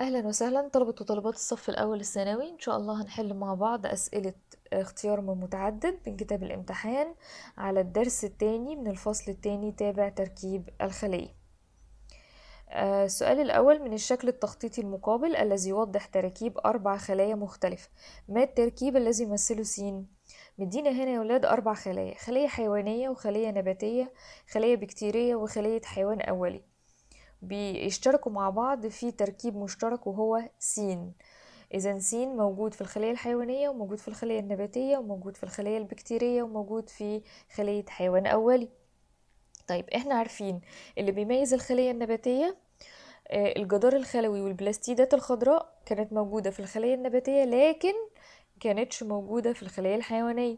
اهلا وسهلا طلبة وطلبات الصف الاول الثانوي ان شاء الله هنحل مع بعض اسئلة اختيار من متعدد من كتاب الامتحان على الدرس الثاني من الفصل الثاني تابع تركيب الخلية آه، السؤال الأول من الشكل التخطيطي المقابل الذي يوضح تراكيب أربع خلايا مختلفة ما التركيب الذي يمثله س مدينا هنا يا ولاد أربع خلايا خلية حيوانية وخلية نباتية خلية بكتيرية وخلية حيوان أولي بيشتركوا مع بعض في تركيب مشترك وهو سين إذا سين موجود في الخلية الحيوانية وموجود في الخلية النباتية وموجود في الخلية البكتيرية وموجود في خلية حيوان أولي طيب احنا عارفين اللي بيميز الخلية النباتية آه، الجدار الخلوي والبلاستيدات الخضراء كانت موجودة في الخلية النباتية لكن كانتش موجودة في الخلية الحيوانية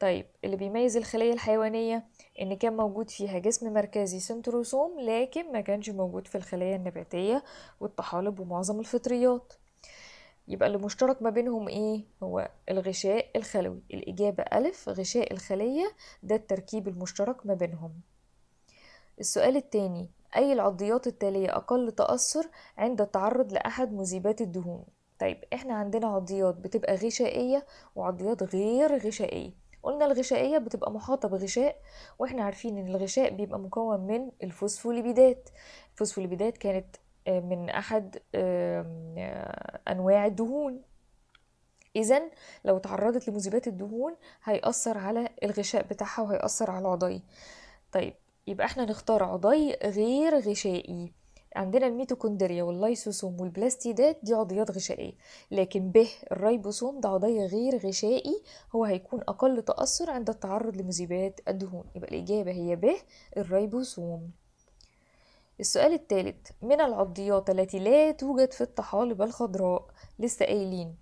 طيب اللي بيميز الخلية الحيوانية ان كان موجود فيها جسم مركزي سنتروسوم لكن ما كانش موجود في الخلايا النباتيه والطحالب ومعظم الفطريات يبقى اللي مشترك ما بينهم ايه هو الغشاء الخلوي الاجابه الف غشاء الخليه ده التركيب المشترك ما بينهم السؤال الثاني اي العضيات التاليه اقل تاثر عند التعرض لاحد مذيبات الدهون طيب احنا عندنا عضيات بتبقى غشائيه وعضيات غير غشائيه قلنا الغشائية بتبقى محاطة بغشاء واحنا عارفين ان الغشاء بيبقى مكون من الفوسفوليبيدات الفوسفوليبيدات كانت آه، من احد آه، انواع الدهون اذا لو تعرضت لمذيبات الدهون هيأثر على الغشاء بتاعها وهيأثر على العضي طيب يبقى احنا نختار عضي غير غشائي عندنا الميتوكوندريا واللايسوسوم والبلاستيدات دي عضيات غشائيه لكن به الريبوسوم ده عضيه غير غشائي هو هيكون اقل تاثر عند التعرض لمذيبات الدهون يبقى الاجابه هي به الريبوسوم السؤال الثالث من العضيات التي لا توجد في الطحالب الخضراء لسه قايلين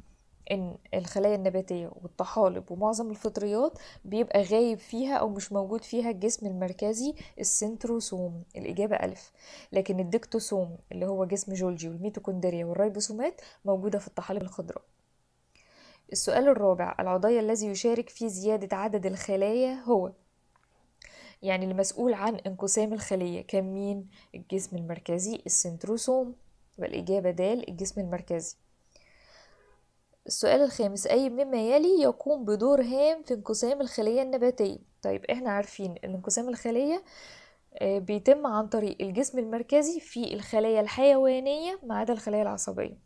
ان الخلايا النباتيه والطحالب ومعظم الفطريات بيبقى غايب فيها او مش موجود فيها الجسم المركزي السنتروسوم الاجابه الف لكن الديكتوسوم اللي هو جسم جولجي والميتوكوندريا والريبوسومات موجوده في الطحالب الخضراء السؤال الرابع العضية الذي يشارك في زيادة عدد الخلايا هو يعني المسؤول عن انقسام الخلية كان مين الجسم المركزي السنتروسوم والإجابة د الجسم المركزي السؤال الخامس أي مما يلي يقوم بدور هام في انقسام الخلية النباتية طيب احنا عارفين ان انقسام الخلية آه، بيتم عن طريق الجسم المركزي في الخلايا الحيوانية ما عدا الخلايا العصبية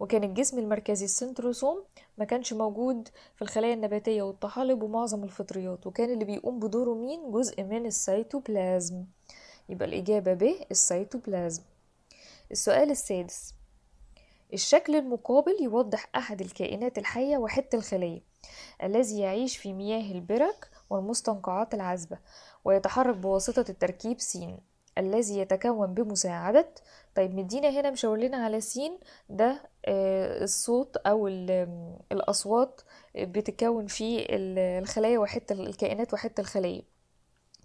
وكان الجسم المركزي السنتروسوم ما كانش موجود في الخلايا النباتية والطحالب ومعظم الفطريات وكان اللي بيقوم بدوره مين جزء من السيتوبلازم يبقى الإجابة ب السيتوبلازم السؤال السادس الشكل المقابل يوضح أحد الكائنات الحية وحتى الخلية الذي يعيش في مياه البرك والمستنقعات العذبة ويتحرك بواسطة التركيب س الذي يتكون بمساعدة طيب مدينا هنا مش لنا على س ده آه، الصوت أو الأصوات بتكون في الخلايا وحتة الكائنات وحتة الخلية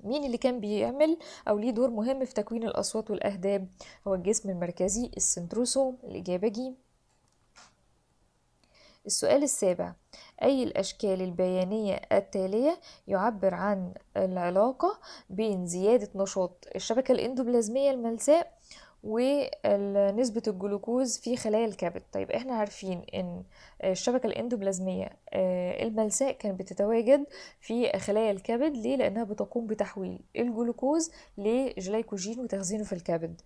مين اللي كان بيعمل او ليه دور مهم في تكوين الاصوات والاهداب هو الجسم المركزي السنتروسوم الاجابه ج السؤال السابع أي الأشكال البيانية التالية يعبر عن العلاقة بين زيادة نشاط الشبكة الإندوبلازمية الملساء ونسبة الجلوكوز في خلايا الكبد طيب احنا عارفين ان الشبكة الاندوبلازمية آه، الملساء كانت بتتواجد في خلايا الكبد ليه لانها بتقوم بتحويل الجلوكوز لجليكوجين وتخزينه في الكبد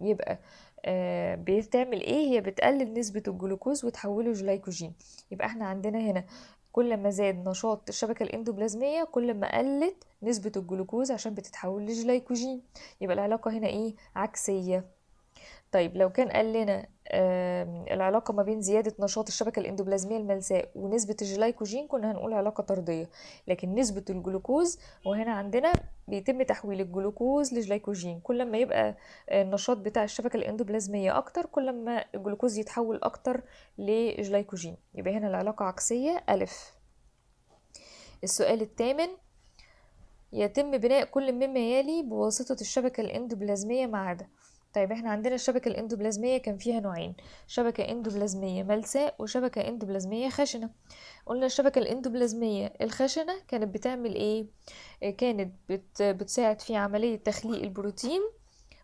يبقى آه، بتعمل ايه هي بتقلل نسبة الجلوكوز وتحوله جليكوجين يبقى احنا عندنا هنا كل ما زاد نشاط الشبكة الاندوبلازمية كل ما قلت نسبة الجلوكوز عشان بتتحول لجليكوجين يبقى العلاقة هنا ايه عكسية طيب لو كان قال لنا العلاقة ما بين زيادة نشاط الشبكة الإندوبلازمية الملساء ونسبة الجلايكوجين كنا هنقول علاقة طردية لكن نسبة الجلوكوز وهنا عندنا بيتم تحويل الجلوكوز لجلايكوجين كل ما يبقى النشاط بتاع الشبكة الإندوبلازمية أكتر كل ما الجلوكوز يتحول أكتر لجلايكوجين يبقى هنا العلاقة عكسية ألف السؤال الثامن يتم بناء كل مما يلي بواسطة الشبكة الإندوبلازمية ما عدا طيب احنا عندنا الشبكة الاندوبلازمية كان فيها نوعين شبكة اندوبلازمية ملساء وشبكة اندوبلازمية خشنة قلنا الشبكة الاندوبلازمية الخشنة كانت بتعمل ايه آه، كانت بتساعد في عملية تخليق البروتين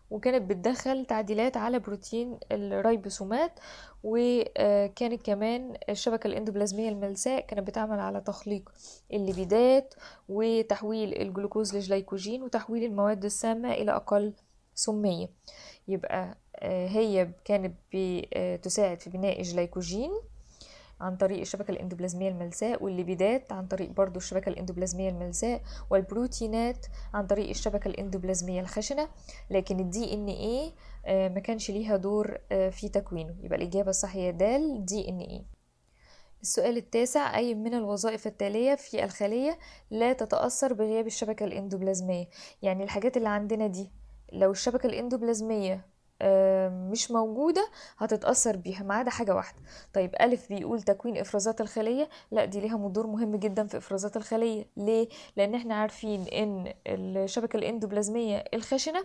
وكانت بتدخل تعديلات على بروتين الريبوسومات وكانت آه، كمان الشبكة الاندوبلازمية الملساء كانت بتعمل على تخليق الليبيدات وتحويل الجلوكوز لجليكوجين وتحويل المواد السامة إلى أقل سمية يبقى آه، هي كانت بتساعد آه، في بناء الجلايكوجين عن طريق الشبكة الاندوبلازمية الملساء والليبيدات عن طريق برضو الشبكة الاندوبلازمية الملساء والبروتينات عن طريق الشبكة الاندوبلازمية الخشنة لكن الدي ان ايه ما كانش ليها دور آه، في تكوينه يبقى الإجابة الصحيحة دال د دي ان ايه السؤال التاسع أي من الوظائف التالية في الخلية لا تتأثر بغياب الشبكة الاندوبلازمية يعني الحاجات اللي عندنا دي لو الشبكة الاندوبلازمية مش موجودة هتتأثر بيها ما عدا حاجة واحدة طيب ألف بيقول تكوين إفرازات الخلية لا دي ليها دور مهم جدا في إفرازات الخلية ليه؟ لأن احنا عارفين إن الشبكة الإندوبلازمية الخشنة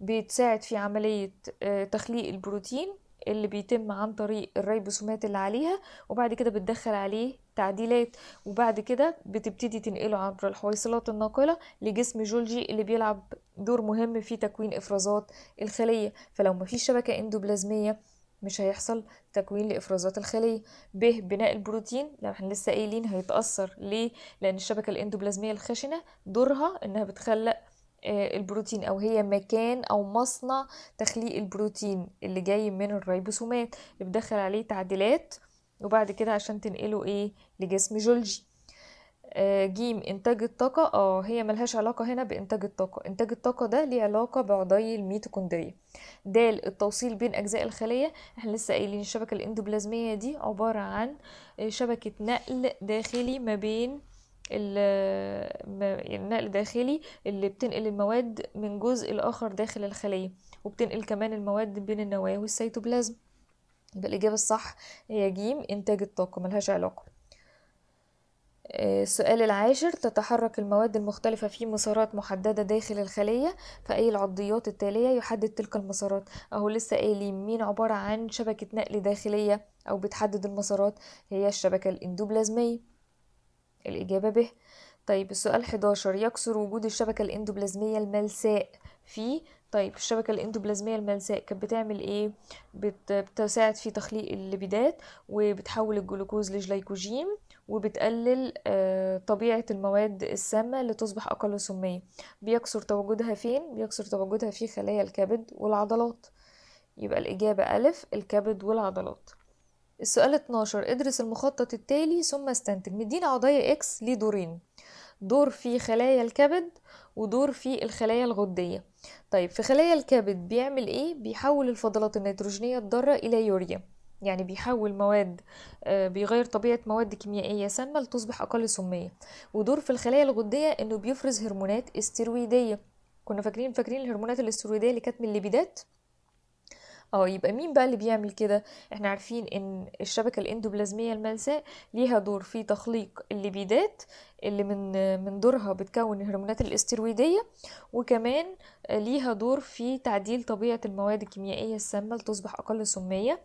بتساعد في عملية آه، تخليق البروتين اللي بيتم عن طريق الريبوسومات اللي عليها وبعد كده بتدخل عليه تعديلات وبعد كده بتبتدي تنقله عبر الحويصلات الناقلة لجسم جولجي اللي بيلعب دور مهم في تكوين إفرازات الخلية فلو مفيش شبكة اندوبلازمية مش هيحصل تكوين لإفرازات الخلية ب بناء البروتين لو احنا لسه قايلين هيتأثر ليه لأن الشبكة الإندوبلازمية الخشنة دورها إنها بتخلق آه، البروتين او هي مكان او مصنع تخليق البروتين اللي جاي من الريبوسومات اللي بتدخل عليه تعديلات وبعد كده عشان تنقله ايه لجسم جولجي آه، جيم انتاج الطاقه اه هي ملهاش علاقه هنا بانتاج الطاقه انتاج الطاقه ده ليه علاقه بعضي الميتوكوندريه د التوصيل بين اجزاء الخليه احنا لسه قايلين الشبكه الاندوبلازميه دي عباره عن آه، شبكه نقل داخلي ما بين النقل آه، يعني الداخلي اللي بتنقل المواد من جزء لاخر داخل الخليه وبتنقل كمان المواد بين النواه والسيتوبلازم يبقى الاجابه الصح هي ج انتاج الطاقه ملهاش علاقه آه، السؤال العاشر تتحرك المواد المختلفة في مسارات محددة داخل الخلية فأي العضيات التالية يحدد تلك المسارات أهو لسه قايلين مين عبارة عن شبكة نقل داخلية أو بتحدد المسارات هي الشبكة الإندوبلازمية الإجابة به طيب السؤال 11 يكسر وجود الشبكة الإندوبلازمية الملساء في طيب الشبكة الاندوبلازمية الملساء كانت بتعمل ايه بتساعد في تخليق الليبيدات وبتحول الجلوكوز لجليكوجين وبتقلل آه، طبيعة المواد السامة لتصبح أقل سمية بيكسر تواجدها فين؟ بيكسر تواجدها في خلايا الكبد والعضلات يبقى الإجابة ألف الكبد والعضلات السؤال 12 ادرس المخطط التالي ثم استنتج مدينا قضايا إكس ليه دورين دور في خلايا الكبد ودور في الخلايا الغدية طيب في خلايا الكبد بيعمل ايه بيحول الفضلات النيتروجينية الضارة الى يوريا يعني بيحول مواد آه، بيغير طبيعة مواد كيميائية سامة لتصبح أقل سمية ودور في الخلايا الغدية إنه بيفرز هرمونات استرويدية كنا فاكرين فاكرين الهرمونات الاسترويدية اللي كانت من الليبيدات اه يبقى مين بقى اللي بيعمل كده احنا عارفين ان الشبكه الاندوبلازميه الملساء ليها دور في تخليق الليبيدات اللي من من دورها بتكون الهرمونات الاسترويديه وكمان ليها دور في تعديل طبيعه المواد الكيميائيه السامه لتصبح اقل سميه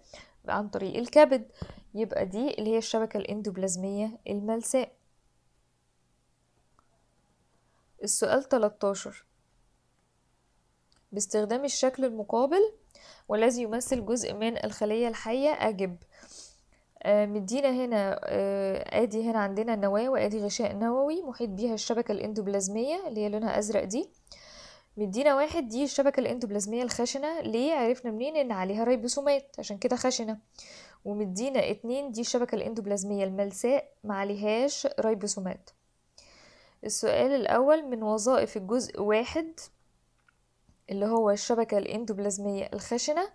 عن طريق الكبد يبقى دي اللي هي الشبكه الاندوبلازميه الملساء السؤال 13 باستخدام الشكل المقابل والذي يمثل جزء من الخلية الحية أجب آه، مدينا هنا آه، ادي هنا عندنا النواة وادي غشاء نووي محيط بيها الشبكة الاندوبلازمية اللي هي لونها ازرق دي مدينا واحد دي الشبكة الاندوبلازمية الخشنة ليه عرفنا منين ان عليها ريبوسومات عشان كده خشنة ومدينا اتنين دي الشبكة الاندوبلازمية الملساء معليهاش ريبوسومات السؤال الأول من وظائف الجزء واحد اللي هو الشبكة الاندوبلازمية الخشنة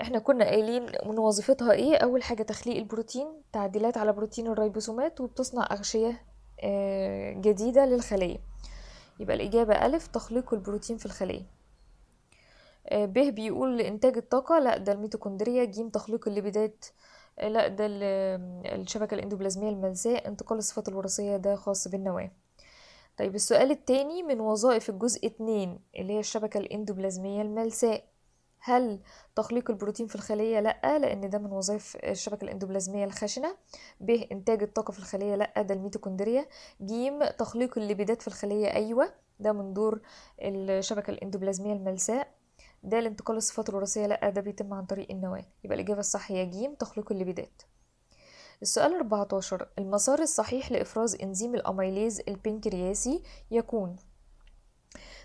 احنا كنا قايلين من وظيفتها ايه اول حاجة تخليق البروتين تعديلات على بروتين الريبوسومات وبتصنع اغشية آه، جديدة للخلية يبقى الإجابة ألف تخليق البروتين في الخلية آه، ب بيقول إنتاج الطاقة لا ده الميتوكوندريا ج تخليق الليبيدات آه، لا ده الشبكة الاندوبلازمية المنساة انتقال الصفات الوراثية ده خاص بالنواة طيب السؤال التاني من وظائف الجزء اتنين اللي هي الشبكة الاندوبلازمية الملساء هل تخليق البروتين في الخلية لأ لأن ده من وظائف الشبكة الإندوبلازمية الخشنة ب إنتاج الطاقة في الخلية لأ ده الميتوكوندريا ج تخليق الليبيدات في الخلية أيوة ده من دور الشبكة الإندوبلازمية الملساء ده الانتقال الصفات الوراثية لأ ده بيتم عن طريق النواة يبقى الإجابة الصح هي ج تخليق الليبيدات السؤال 14 المسار الصحيح لإفراز إنزيم الأميليز البنكرياسي يكون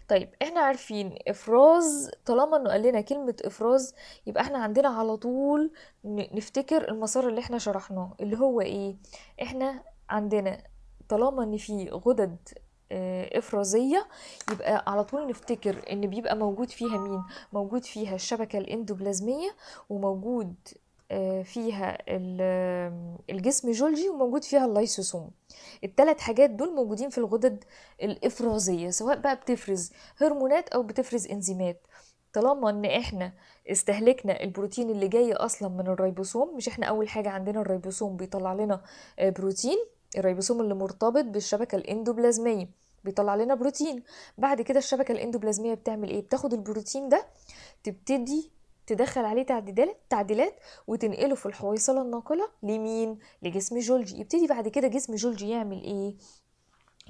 طيب احنا عارفين افراز طالما انه قال لنا كلمه افراز يبقى احنا عندنا على طول نفتكر المسار اللي احنا شرحناه اللي هو ايه احنا عندنا طالما ان في غدد آه، افرازيه يبقى على طول نفتكر ان بيبقى موجود فيها مين موجود فيها الشبكه الاندوبلازميه وموجود آه، فيها الجسم جولجي وموجود فيها اللايسوسوم الثلاث حاجات دول موجودين في الغدد الإفرازية سواء بقى بتفرز هرمونات أو بتفرز إنزيمات طالما ان احنا استهلكنا البروتين اللي جاي اصلا من الريبوسوم مش احنا اول حاجه عندنا الريبوسوم بيطلع لنا آه، بروتين الريبوسوم اللي مرتبط بالشبكه الاندوبلازميه بيطلع لنا بروتين بعد كده الشبكه الاندوبلازميه بتعمل ايه بتاخد البروتين ده تبتدي تدخل عليه تعديلات تعديلات وتنقله في الحويصله الناقله لمين لجسم جولجي يبتدي بعد كده جسم جولجي يعمل ايه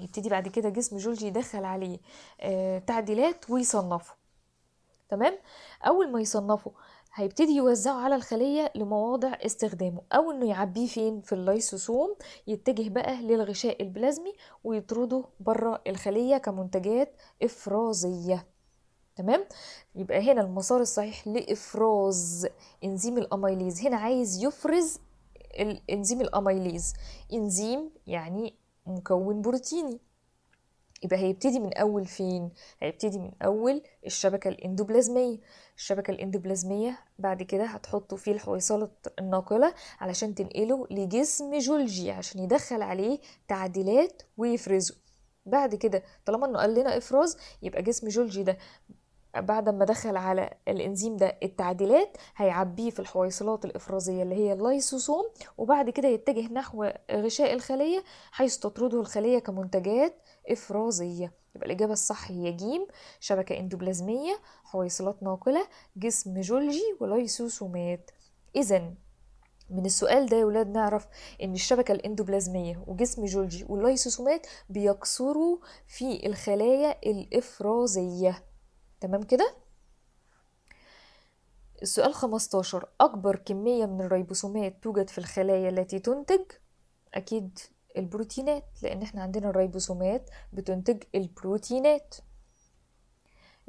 يبتدي بعد كده جسم جولجي يدخل عليه آه تعديلات ويصنفه تمام اول ما يصنفه هيبتدي يوزعه على الخلية لمواضع استخدامه أو إنه يعبيه فين في اللايسوسوم يتجه بقى للغشاء البلازمي ويطرده بره الخلية كمنتجات إفرازية تمام يبقى هنا المسار الصحيح لافراز انزيم الاميليز هنا عايز يفرز الانزيم الاميليز انزيم يعني مكون بروتيني يبقى هيبتدي من اول فين هيبتدي من اول الشبكه الاندوبلازميه الشبكه الاندوبلازميه بعد كده هتحطه في الحويصله الناقله علشان تنقله لجسم جولجي عشان يدخل عليه تعديلات ويفرزه بعد كده طالما انه قال لنا افراز يبقى جسم جولجي ده بعد ما دخل على الانزيم ده التعديلات هيعبيه في الحويصلات الافرازيه اللي هي اللايسوسوم وبعد كده يتجه نحو غشاء الخليه حيث تطرده الخليه كمنتجات افرازيه يبقى الاجابه الصح هي جيم شبكه اندوبلازميه حويصلات ناقله جسم جولجي ولايسوسومات اذا من السؤال ده يا ولاد نعرف ان الشبكه الاندوبلازميه وجسم جولجي واللايسوسومات بيكسروا في الخلايا الافرازيه تمام كده السؤال 15 أكبر كمية من الريبوسومات توجد في الخلايا التي تنتج أكيد البروتينات لأن احنا عندنا الريبوسومات بتنتج البروتينات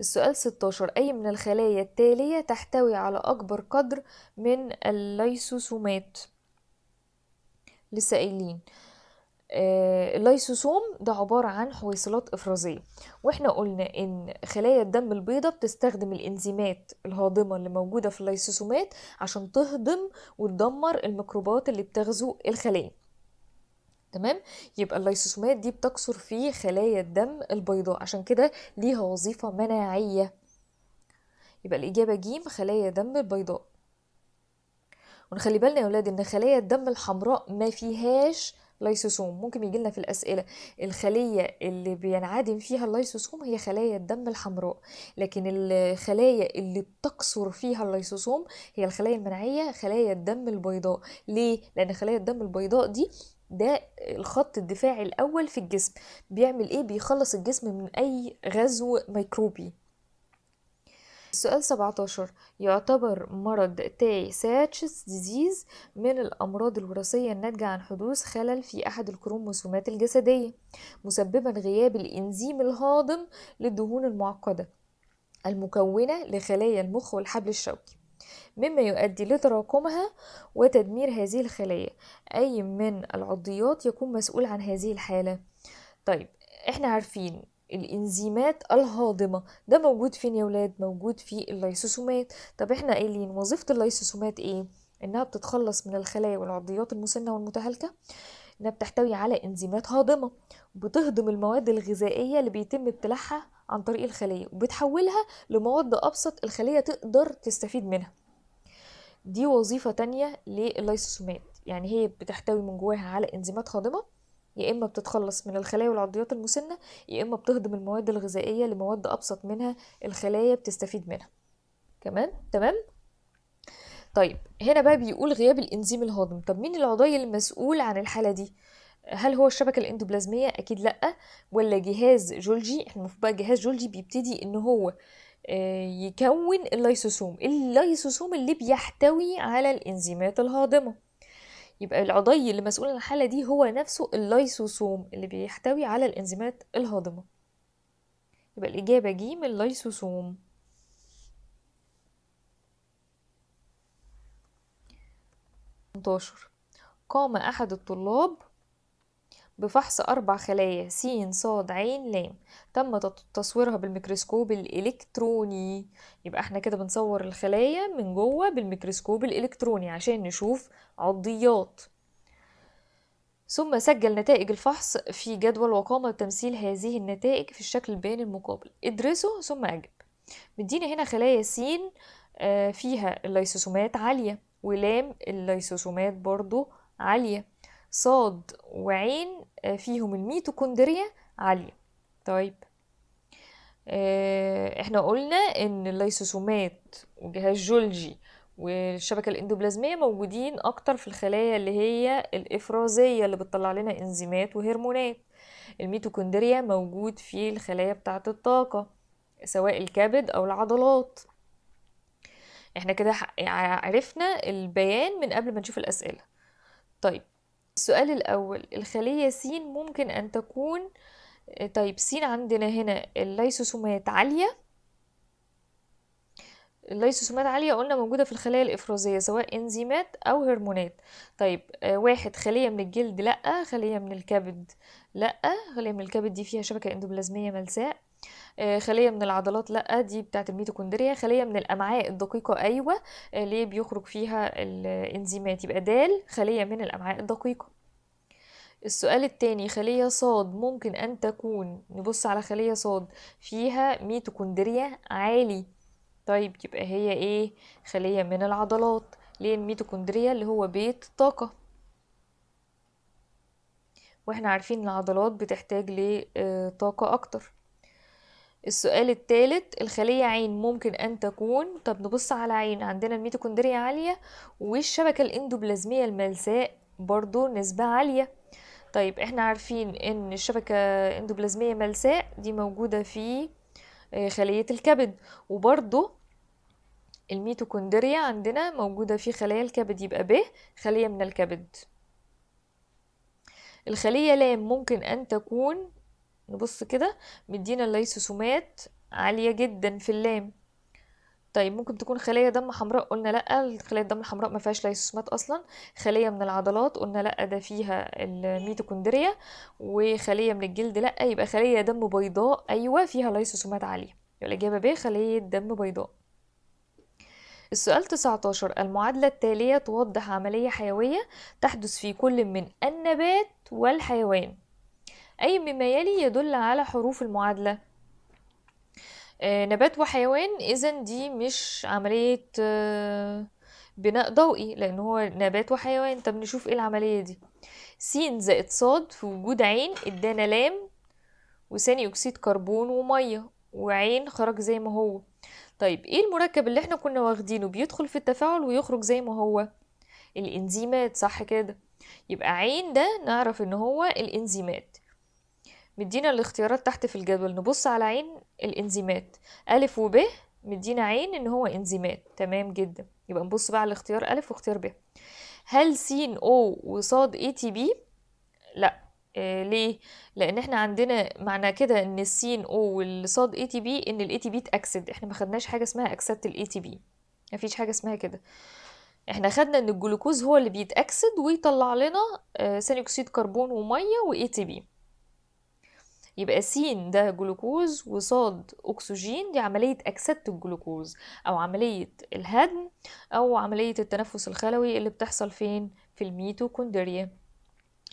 السؤال 16 أي من الخلايا التالية تحتوي على أكبر قدر من الليسوسومات لسه قايلين آه، اللايسوسوم ده عبارة عن حويصلات إفرازية وإحنا قلنا إن خلايا الدم البيضاء بتستخدم الإنزيمات الهاضمة اللي موجودة في اللايسوسومات عشان تهضم وتدمر الميكروبات اللي بتغزو الخلايا تمام يبقى اللايسوسومات دي بتكسر في خلايا الدم البيضاء عشان كده ليها وظيفة مناعية يبقى الإجابة جيم خلايا دم البيضاء ونخلي بالنا يا ولاد إن خلايا الدم الحمراء ما فيهاش لايسوسوم ممكن يجي لنا في الاسئله الخليه اللي بينعدم فيها اللايسوسوم هي خلايا الدم الحمراء لكن الخلايا اللي بتقصر فيها اللايسوسوم هي الخلايا المناعيه خلايا الدم البيضاء ليه لان خلايا الدم البيضاء دي ده الخط الدفاعي الاول في الجسم بيعمل ايه بيخلص الجسم من اي غزو ميكروبي السؤال 17 يعتبر مرض تاي ساتشس ديزيز من الأمراض الوراثية الناتجة عن حدوث خلل في أحد الكروموسومات الجسدية مسببا غياب الإنزيم الهاضم للدهون المعقدة المكونة لخلايا المخ والحبل الشوكي مما يؤدي لتراكمها وتدمير هذه الخلايا أي من العضيات يكون مسؤول عن هذه الحالة طيب احنا عارفين الانزيمات الهاضمة ده موجود فين يا ولاد موجود في اللايسوسومات طب احنا قايلين وظيفة اللايسوسومات ايه انها بتتخلص من الخلايا والعضيات المسنة والمتهالكة انها بتحتوي على انزيمات هاضمة بتهضم المواد الغذائية اللي بيتم ابتلاعها عن طريق الخلية وبتحولها لمواد ابسط الخلية تقدر تستفيد منها دي وظيفة تانية لللايسوسومات يعني هي بتحتوي من جواها على انزيمات هاضمة يا إما بتتخلص من الخلايا والعضيات المسنة يا إما بتهضم المواد الغذائية لمواد أبسط منها الخلايا بتستفيد منها كمان تمام طيب هنا بقى بيقول غياب الإنزيم الهاضم طب مين العضي المسؤول عن الحالة دي هل هو الشبكة الاندوبلازمية أكيد لأ ولا جهاز جولجي احنا بقى جهاز جولجي بيبتدي إن هو آه، يكون اللايسوسوم اللايسوسوم اللي بيحتوي على الإنزيمات الهاضمة يبقى العضي اللي مسؤول عن الحالة دي هو نفسه اللايسوسوم اللي بيحتوي على الإنزيمات الهاضمة يبقى الإجابة جيم اللايسوسوم قام أحد الطلاب بفحص أربع خلايا س ص ع ل تم تصويرها بالميكروسكوب الإلكتروني يبقى احنا كده بنصور الخلايا من جوه بالميكروسكوب الإلكتروني عشان نشوف عضيات ثم سجل نتائج الفحص في جدول وقام بتمثيل هذه النتائج في الشكل البياني المقابل ادرسه ثم أجب مدينا هنا خلايا س آه، فيها الليسوسومات عالية ولام الليسوسومات برضو عالية صاد وعين آه، فيهم الميتوكوندريا عالية طيب آه، احنا قلنا ان الليسوسومات والجهاز الجولجي والشبكة الاندوبلازمية موجودين اكتر في الخلايا اللي هي الافرازية اللي بتطلع لنا انزيمات وهرمونات الميتوكوندريا موجود في الخلايا بتاعة الطاقة سواء الكبد او العضلات احنا كده يعني عرفنا البيان من قبل ما نشوف الاسئلة طيب السؤال الأول الخلية س ممكن أن تكون آه، طيب س عندنا هنا الليسوسومات عالية الليسوسومات عالية قلنا موجودة في الخلايا الإفرازية سواء إنزيمات أو هرمونات طيب آه، واحد خلية من الجلد لأ خلية من الكبد لأ خلية من الكبد دي فيها شبكة إندوبلازمية ملساء آه، خلية من العضلات لأ دي بتاعة الميتوكوندريا خلية من الأمعاء الدقيقة أيوة آه، ليه بيخرج فيها الإنزيمات يبقى دال خلية من الأمعاء الدقيقة السؤال التاني خلية صاد ممكن أن تكون نبص على خلية صاد فيها ميتوكوندريا عالي طيب يبقى هي إيه خلية من العضلات ليه الميتوكوندريا اللي هو بيت طاقة واحنا عارفين العضلات بتحتاج لطاقة آه، أكتر السؤال الثالث الخلية عين ممكن أن تكون طب نبص على عين عندنا الميتوكوندريا عالية والشبكة الإندوبلازمية الملساء برضو نسبة عالية طيب احنا عارفين ان الشبكة اندوبلازمية ملساء دي موجودة في آه، خلية الكبد وبرضو الميتوكوندريا عندنا موجودة في خلايا الكبد يبقى ب خلية من الكبد الخلية لام ممكن أن تكون نبص كده مدينا الليسوسومات عالية جدا في اللام طيب ممكن تكون خلية دم حمراء قلنا لا خلية الدم الحمراء ما فيهاش ليسوسومات اصلا خلية من العضلات قلنا لا ده فيها الميتوكوندريا وخلية من الجلد لا يبقى خلية دم بيضاء ايوه فيها ليسوسومات عالية يبقى الاجابة ب خلية دم بيضاء السؤال 19 المعادلة التالية توضح عملية حيوية تحدث في كل من النبات والحيوان أي مما يلي يدل على حروف المعادلة آه، نبات وحيوان إذا دي مش عملية آه، بناء ضوئي لأن هو نبات وحيوان طب نشوف إيه العملية دي س زائد صاد في وجود عين ادانا لام وثاني أكسيد كربون ومية وعين خرج زي ما هو طيب ايه المركب اللي احنا كنا واخدينه بيدخل في التفاعل ويخرج زي ما هو الانزيمات صح كده يبقى عين ده نعرف ان هو الانزيمات مدينا الاختيارات تحت في الجدول نبص على عين الانزيمات ألف وب مدينا عين إن هو انزيمات تمام جدا يبقى نبص بقى على الاختيار ألف واختيار ب هل س او وصاد اي تي بي لا آه ليه لان احنا عندنا معنى كده ان السين او والصاد اي تي بي ان الاي تي بي اتاكسد احنا ما خدناش حاجه اسمها اكسدت الاي تي بي مفيش حاجه اسمها كده احنا خدنا ان الجلوكوز هو اللي بيتاكسد ويطلع لنا آه، ثاني آه اكسيد كربون وميه واي تي بي يبقى س ده جلوكوز وصاد أكسجين دي عملية أكسدة الجلوكوز أو عملية الهضم أو عملية التنفس الخلوي اللي بتحصل فين في الميتوكوندريا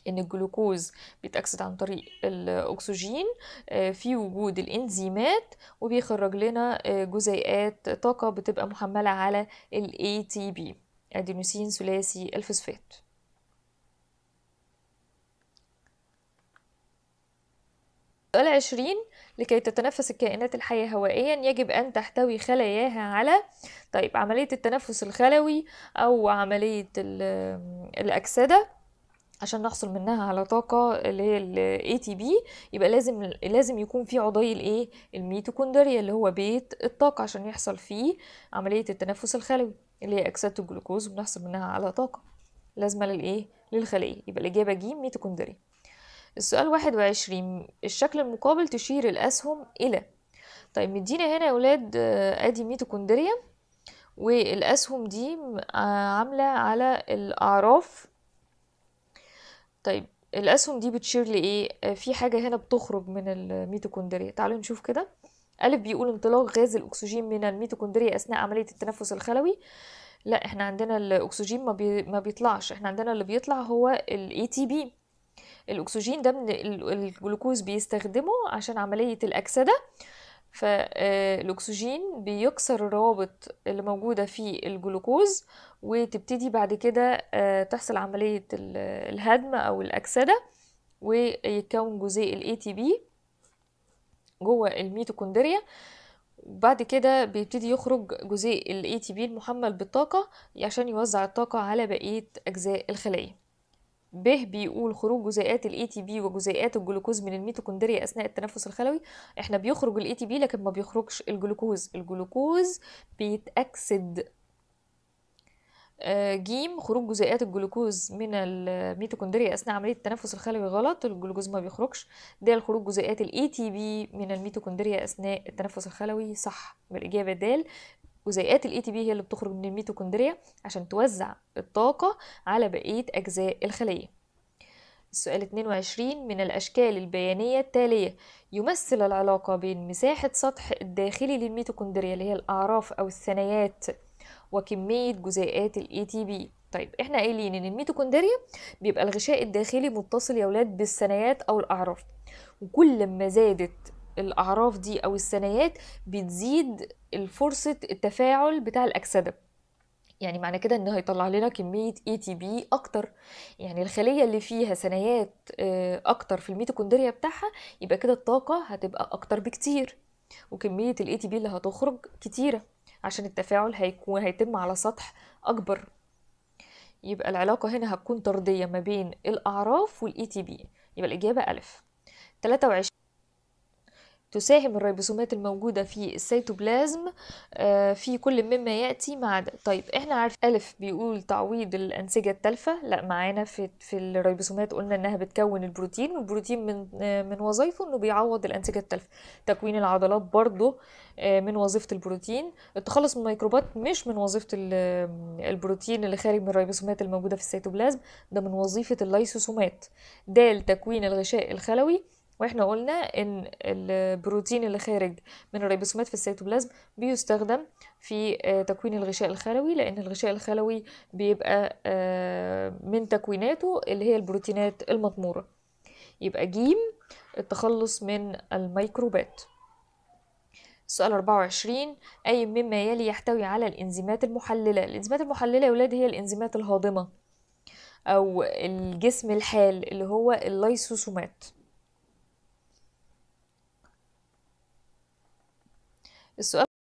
ان الجلوكوز بيتاكسد عن طريق الاكسجين آه، في وجود الانزيمات وبيخرج لنا آه، جزيئات طاقه بتبقى محمله على ال بي ادينوسين ثلاثي الفوسفات سؤال عشرين لكي تتنفس الكائنات الحية هوائيا يجب أن تحتوي خلاياها على طيب عملية التنفس الخلوي أو عملية الأكسدة عشان نحصل منها على طاقة اللي هي ال ATP يبقى لازم لازم يكون في عضي الايه الميتوكوندريا اللي هو بيت الطاقة عشان يحصل فيه عملية التنفس الخلوي اللي هي أكسدة الجلوكوز وبنحصل منها على طاقة لازمة للايه للخلية يبقى الإجابة ج ميتوكوندريا السؤال 21 الشكل المقابل تشير الأسهم إلى طيب مدينا هنا يا ولاد آه، ادي ميتوكوندريا والاسهم دي آه، عامله على الاعراف طيب الاسهم دي بتشير لايه آه، في حاجه هنا بتخرج من الميتوكوندريا تعالوا نشوف كده ألف بيقول انطلاق غاز الأكسجين من الميتوكوندريا أثناء عملية التنفس الخلوي لا احنا عندنا الأكسجين ما, بي... ما بيطلعش احنا عندنا اللي بيطلع هو ال بي الاكسجين ده من الجلوكوز بيستخدمه عشان عمليه الاكسده فالاكسجين آه، بيكسر الروابط اللي موجوده في الجلوكوز وتبتدي بعد كده آه، تحصل عمليه الهدم او الاكسده ويتكون جزيء الاي تي بي جوه الميتوكوندريا بعد كده بيبتدي يخرج جزيء الاي تي بي المحمل بالطاقه عشان يوزع الطاقه على بقيه اجزاء الخليه ب بيقول خروج جزيئات الاي تي بي وجزيئات الجلوكوز من الميتوكوندريا اثناء التنفس الخلوي احنا بيخرج الاي تي بي لكن ما بيخرجش الجلوكوز الجلوكوز بيتاكسد آه، جيم خروج جزيئات الجلوكوز من الميتوكوندريا اثناء عمليه التنفس الخلوي غلط الجلوكوز ما بيخرجش د خروج جزيئات الاي تي بي من الميتوكوندريا اثناء التنفس الخلوي صح بالاجابه د جزيئات الاي تي بي هي اللي بتخرج من الميتوكوندريا عشان توزع الطاقة على بقية أجزاء الخلية السؤال 22 من الأشكال البيانية التالية يمثل العلاقة بين مساحة سطح الداخلي للميتوكوندريا اللي هي الأعراف أو الثنيات وكمية جزيئات الاي تي بي طيب احنا قايلين ان الميتوكوندريا بيبقى الغشاء الداخلي متصل يا ولاد بالثنيات او الاعراف وكل ما زادت الاعراف دي او الثنايات بتزيد فرصه التفاعل بتاع الاكسده يعني معنى كده ان هيطلع لنا كمية اي تي بي اكتر يعني الخلية اللي فيها ثنايات آه، اكتر في الميتوكوندريا بتاعها يبقى كده الطاقة هتبقى اكتر بكتير وكمية الاي تي بي اللي هتخرج كتيرة عشان التفاعل هيكون هيتم على سطح اكبر يبقى العلاقة هنا هتكون طردية ما بين الاعراف والاي تي بي يبقى الاجابة الف 23 تساهم الريبوسومات الموجودة في السيتوبلازم آه، في كل مما يأتي مع ده طيب احنا عارف ألف بيقول تعويض الأنسجة التالفة لا معانا في, في الريبوسومات قلنا إنها بتكون البروتين والبروتين من, آه، من وظيفه إنه بيعوض الأنسجة التالفة تكوين العضلات برضه آه، من وظيفة البروتين التخلص من الميكروبات مش من وظيفة البروتين اللي خارج من الريبوسومات الموجودة في السيتوبلازم ده من وظيفة اللايسوسومات د تكوين الغشاء الخلوي واحنا قلنا ان البروتين اللي خارج من الريبوسومات في السيتوبلازم بيستخدم في آه، تكوين الغشاء الخلوي لان الغشاء الخلوي بيبقى آه، من تكويناته اللي هي البروتينات المضموره يبقى جيم التخلص من الميكروبات سؤال 24 أي مما يلي يحتوي على الإنزيمات المحللة الإنزيمات المحللة يا ولاد هي الإنزيمات الهاضمة أو الجسم الحال اللي هو اللايسوسومات Eu sou a